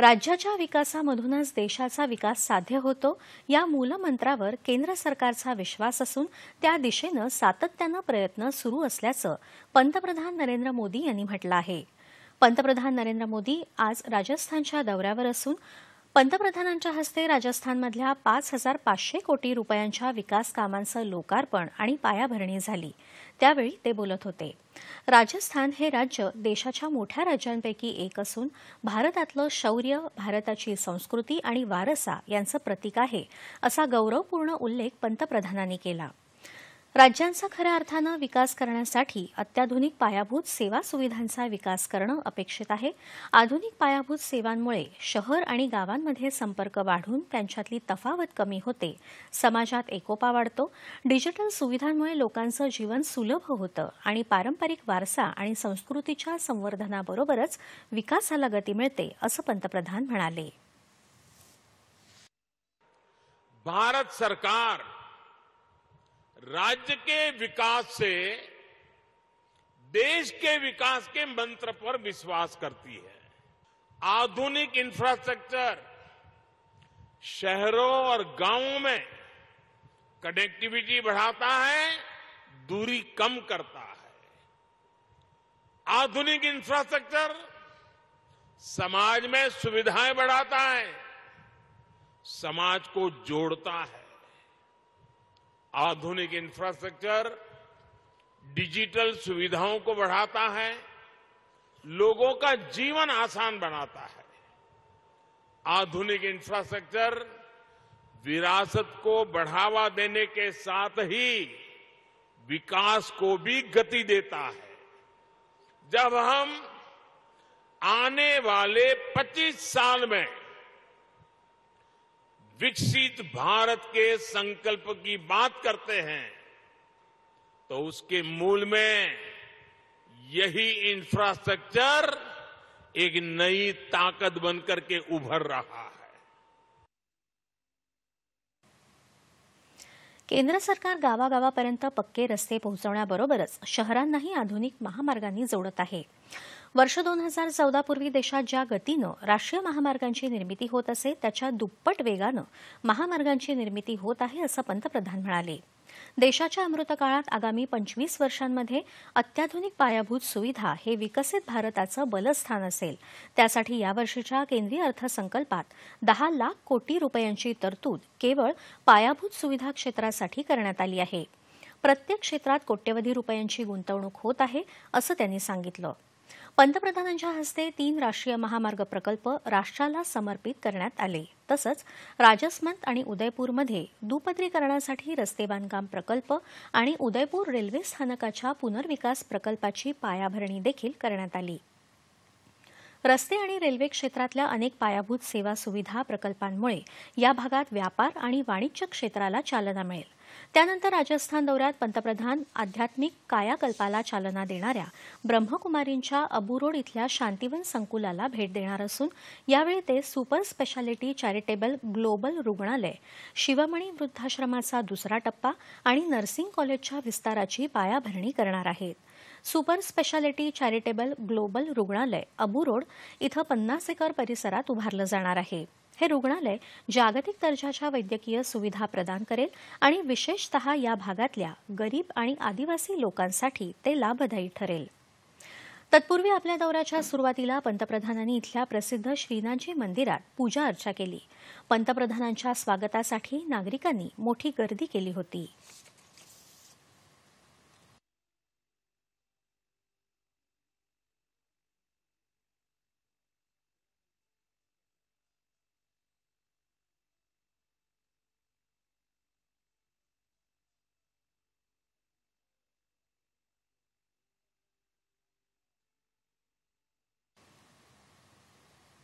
राज्याच्या विकासामधूनच देशाचा विकास साध्य होतो या मूलमंत्रावर केंद्र सरकारचा विश्वास असून त्या दिशेनं सातत्यानं प्रयत्न सुरू असल्याचं पंतप्रधान नरेंद्र मोदी यांनी म्हटलं आहे पंतप्रधान नरेंद्र मोदी आज राजस्थानच्या दौऱ्यावर असून पंतप्रधानांच्या हस्ते राजस्थानमधल्या पाच हजार पाचशे कोटी रुपयांच्या विकास कामांचं लोकार्पण आणि पायाभरणी झाली त्यावेळी ते बोलत होते राजस्थान हे राज्य देशाच्या मोठ्या राज्यांपैकी एक असून भारतातलं शौर्य भारताची संस्कृती आणि वारसा यांचं प्रतीक आहे असा गौरवपूर्ण उल्लेख पंतप्रधानांनी केला राज्यांचा खऱ्या अर्थानं विकास करण्यासाठी अत्याधुनिक पायाभूत सेवा सुविधांचा विकास करणं अपेक्षित आहे आधुनिक पायाभूत सेवांमुळे शहर आणि गावांमध्ये संपर्क वाढून त्यांच्यातली तफावत कमी होते समाजात एकोपा वाढतो डिजिटल सुविधांमुळे लोकांचं जीवन सुलभ होतं आणि पारंपरिक वारसा आणि संस्कृतीच्या संवर्धनाबरोबरच विकासाला गती मिळते असं पंतप्रधान म्हणाले भारत सरकार राज्य के विकास से देश के विकास के मंत्र पर विश्वास करती है आधुनिक इंफ्रास्ट्रक्चर शहरों और गांवों में कनेक्टिविटी बढ़ाता है दूरी कम करता है आधुनिक इंफ्रास्ट्रक्चर समाज में सुविधाएं बढ़ाता है समाज को जोड़ता है आधुनिक इंफ्रास्ट्रक्चर डिजिटल सुविधाओं को बढ़ाता है लोगों का जीवन आसान बनाता है आधुनिक इंफ्रास्ट्रक्चर विरासत को बढ़ावा देने के साथ ही विकास को भी गति देता है जब हम आने वाले 25 साल में विकसित भारत के संकल्प की बात करते हैं तो उसके मूल में यही इंफ्रास्ट्रक्चर एक नई ताकत बनकर के उभर रहा है केंद्र सरकार गावागावापर्यंत पक्के रस्ते पोहोचवण्याबरोबरच शहरांनाही आधुनिक महामार्गांनी जोडत आहे वर्ष दोन हजार चौदापूर्वी पूर्वी देशात ज्या गतीनं राष्ट्रीय महामार्गांची निर्मिती होत असे त्याच्या दुप्पट वेगानं महामार्गांची निर्मिती होत आहे असं पंतप्रधान म्हणाले देशाच्या अमृतकाळात आगामी पंचवीस वर्षांमध्ये अत्याधुनिक पायाभूत सुविधा हे विकसित भारताचं बलस्थान असेल त्यासाठी यावर्षीच्या केंद्रीय अर्थसंकल्पात दहा लाख कोटी रुपयांची तरतूद केवळ पायाभूत सुविधा क्षेत्रासाठी करण्यात आली आहे प्रत्येक क्षेत्रात कोट्यवधी रुपयांची गुंतवणूक होत आहे असं त्यांनी सांगितलं पंतप्रधानांच्या हस्ते तीन राष्ट्रीय महामार्ग प्रकल्प राष्ट्राला समर्पित करण्यात आले तसंच राजसमंत आणि उदयपूरमध्ये दुपदरीकरणासाठी रस्ते बांधकाम प्रकल्प आणि उदयपूर रेल्वे स्थानकाच्या पुनर्विकास प्रकल्पाची पायाभरणी देखील करण्यात आली रस्ते आणि रेल्वे क्षेत्रातल्या अनेक पायाभूत सेवा सुविधा प्रकल्पांमुळे या भागात व्यापार आणि वाणिज्य क्षेत्राला चालना मिळेल त्यानंतर राजस्थान दौऱ्यात पंतप्रधान आध्यात्मिक कायाकल्पाला चालना देणाऱ्या ब्रह्मकुमारींच्या अबुरोड इथल्या शांतीवन संकुलाला भेट देणार असून यावेळी ते सुपर स्पेशालिटी चॅरिटेबल ग्लोबल रुग्णालय शिवमणी वृद्धाश्रमाचा दुसरा टप्पा आणि नर्सिंग कॉलेजच्या विस्ताराची पायाभरणी करणार आहेत सुपर स्पेशालिटी चॅरिटेबल ग्लोबल रुग्णालय अबुरोड इथं पन्नास एकर परिसरात उभारलं जाणार आहे हे रुग्णालय जागतिक दर्जाच्या वैद्यकीय सुविधा प्रदान करेल आणि विशेषत या भागातल्या गरीब आणि आदिवासी लोकांसाठी ते लाभदायी ठरेल तत्पूर्वी आपल्या दौऱ्याच्या सुरुवातीला पंतप्रधानांनी इथल्या प्रसिद्ध श्रीनाथजी मंदिरात पूजा अर्चा केली पंतप्रधानांच्या स्वागतासाठी नागरिकांनी मोठी गर्दी केली होती